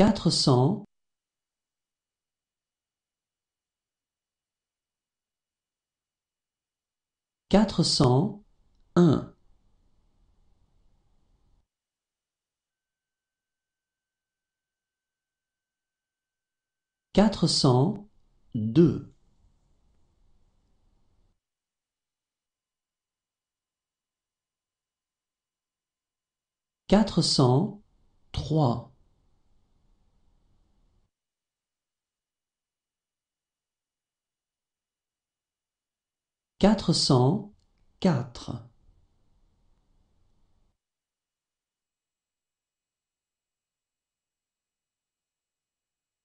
quatre cents quatre cent un quatre cent deux quatre cent trois quatre cent quatre.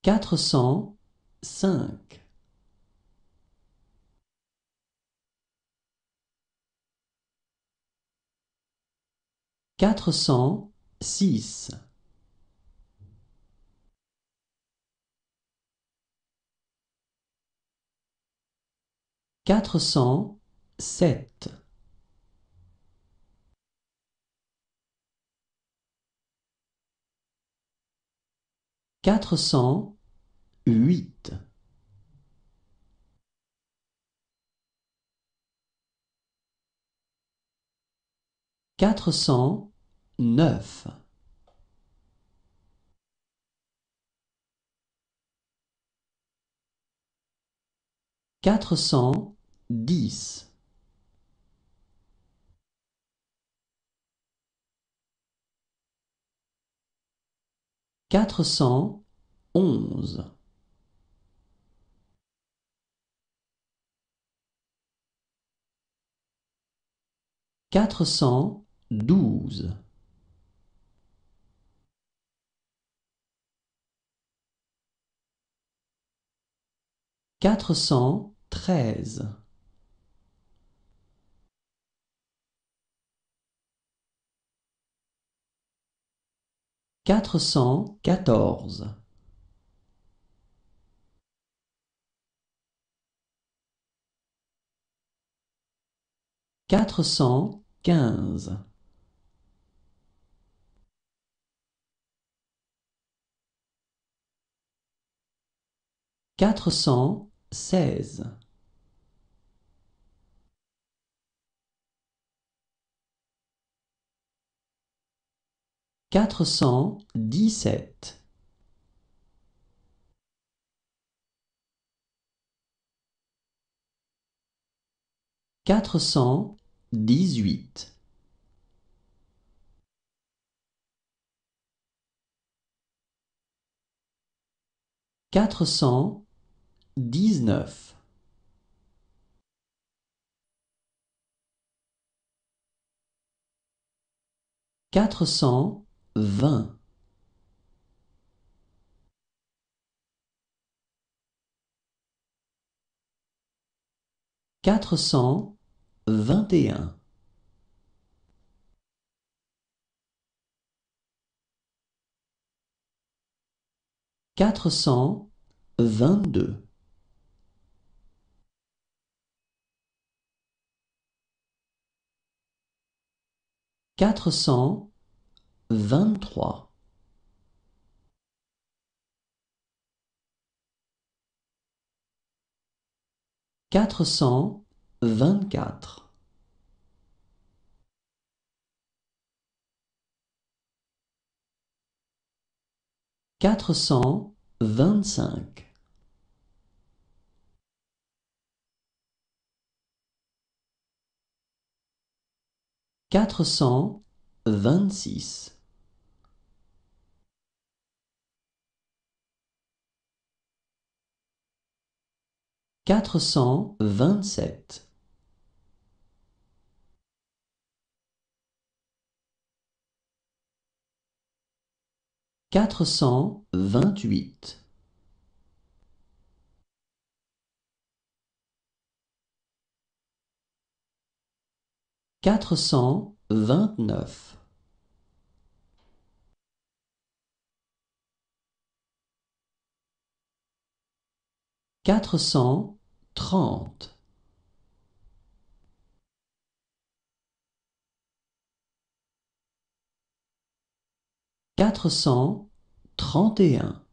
Quatre cent cinq. Quatre cent six. quatre cent sept quatre cent huit quatre cent neuf quatre cent 10 411 412 413 quatre cent quatorze quatre cent quinze quatre cent seize quatre cent dix-sept quatre cent dix-huit quatre cent dix-neuf quatre cent 20 421 422 400 vingt-trois quatre cent vingt-quatre quatre cent vingt-cinq quatre cent vingt-six 427 428 429 400 trente. Quatre cent trente et un.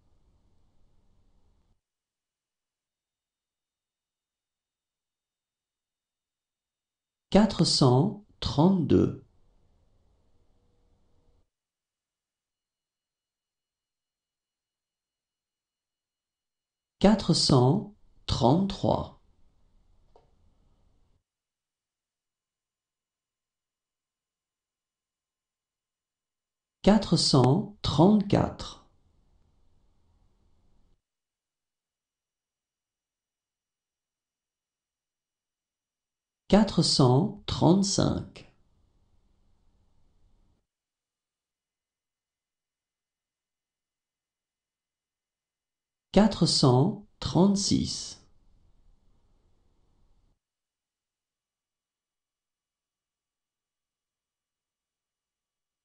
Quatre cent trente-deux. Quatre cent trente-trois. quatre cent trente-quatre quatre cent trente-cinq quatre cent trente-six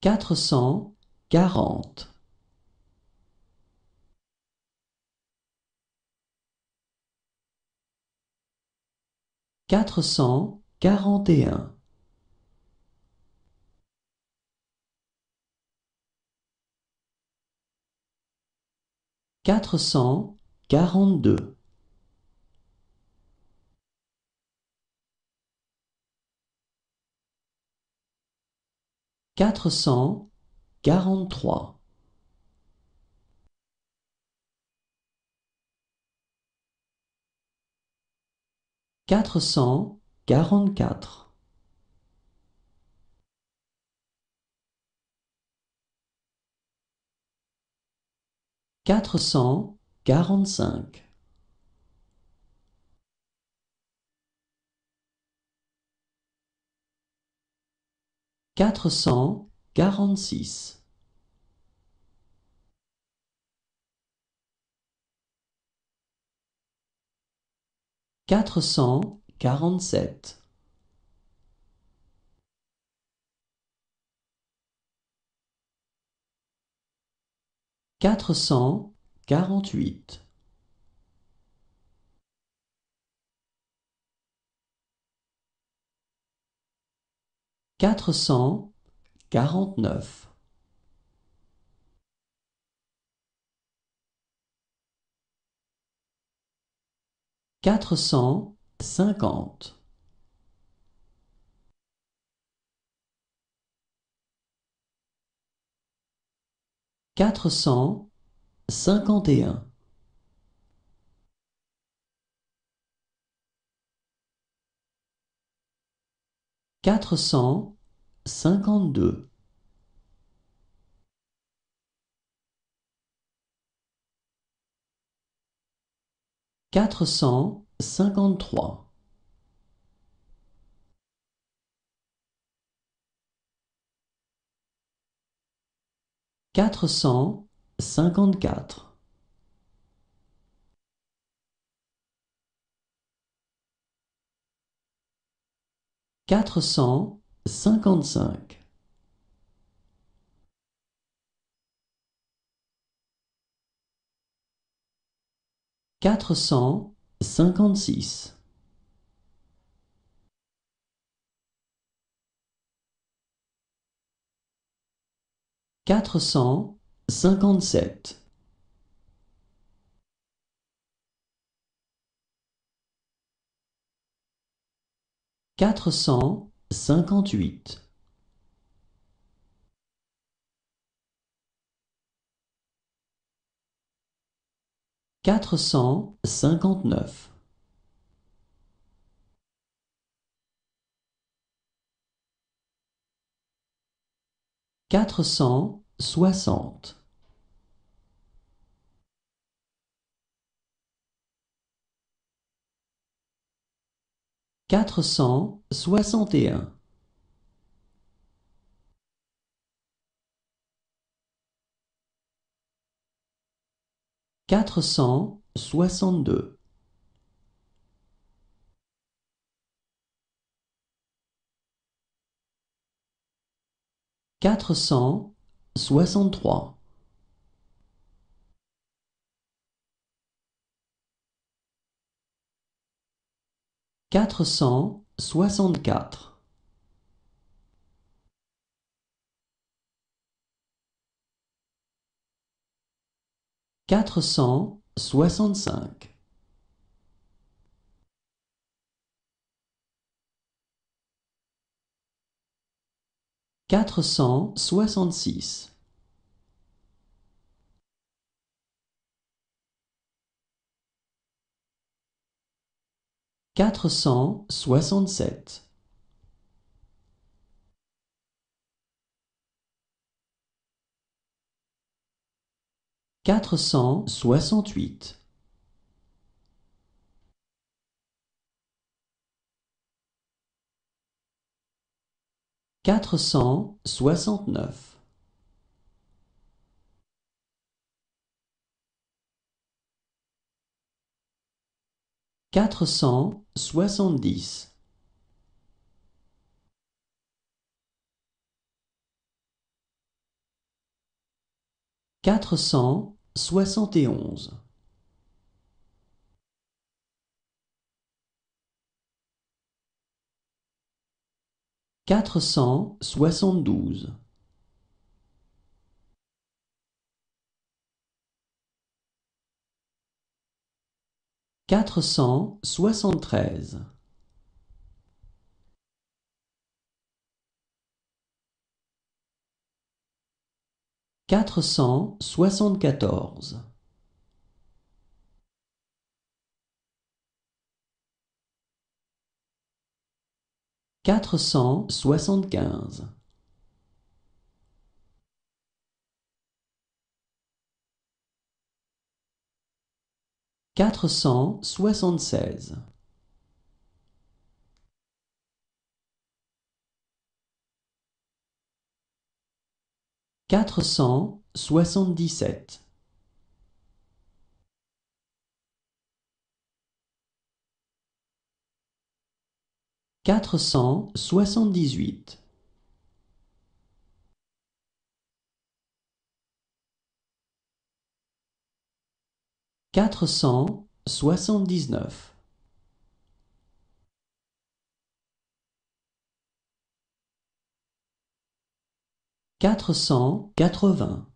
quatre cent quarante. Quatre cent quarante et un. Quatre cent quarante-deux. quatre cent quarante-trois. quatre cent quarante-quatre. quatre cent quarante-cinq. quatre cent quarante-six. quatre cent quarante-sept. quatre cent quarante-huit. quatre cent quarante-neuf quatre cent cinquante quatre cent cinquante et un quatre cent cinquante-deux quatre cent cinquante-trois quatre cent cinquante-quatre quatre cent cinquante-cinq quatre cent cinquante-six quatre cent cinquante-sept quatre cent cinquante-huit quatre cent cinquante-neuf quatre cent soixante quatre cent soixante et un. Quatre cent soixante-deux. Quatre cent soixante-trois. quatre cent soixante-quatre quatre cent soixante-cinq quatre cent soixante-six quatre cent soixante-sept quatre cent soixante-huit quatre cent soixante-neuf quatre cent soixante-dix quatre cent soixante et onze quatre cent soixante-douze quatre cent soixante-treize. quatre cent soixante-quatorze. quatre cent soixante-quinze. quatre cent soixante-seize quatre cent soixante-dix-sept quatre cent soixante-dix-huit quatre cent soixante-dix-neuf quatre cent quatre-vingts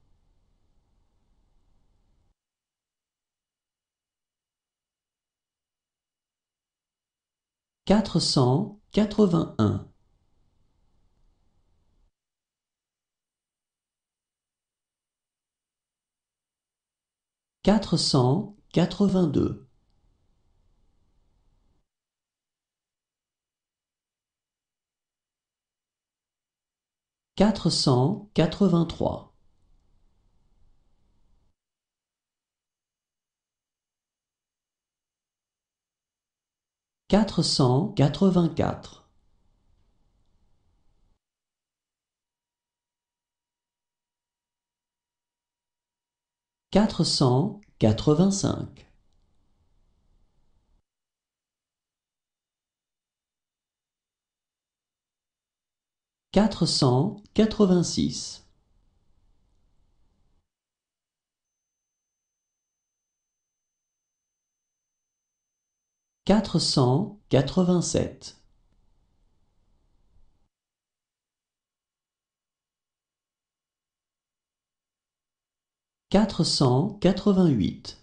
quatre cent quatre-vingt-un quatre cent quatre-vingt-deux quatre cent quatre-vingt-trois quatre cent quatre-vingt-quatre quatre cent quatre-vingt-cinq quatre cent quatre-vingt-six quatre cent quatre-vingt-sept quatre cent quatre-vingt-huit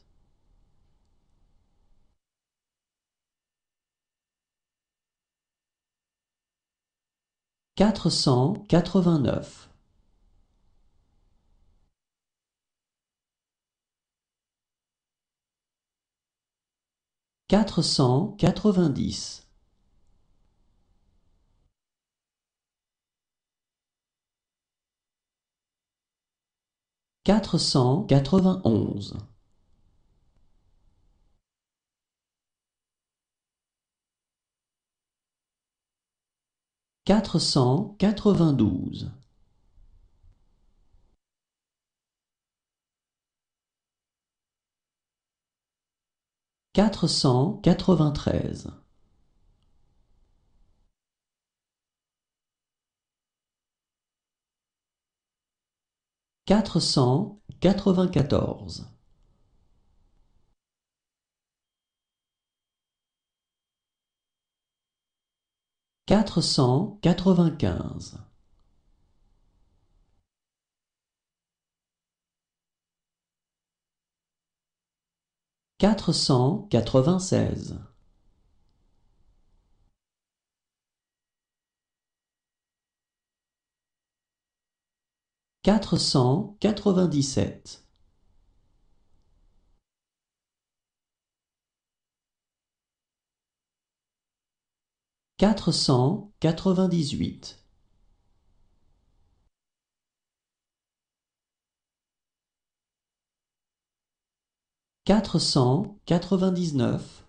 quatre cent quatre-vingt-neuf. quatre cent quatre-vingt-dix. quatre cent quatre-vingt-onze quatre cent quatre-vingt-douze quatre cent quatre-vingt-treize quatre cent quatre-vingt-quatorze quatre cent quatre-vingt-quinze quatre cent quatre-vingt-seize quatre cent quatre-vingt-dix-sept quatre cent quatre-vingt-dix-huit quatre cent quatre-vingt-dix-neuf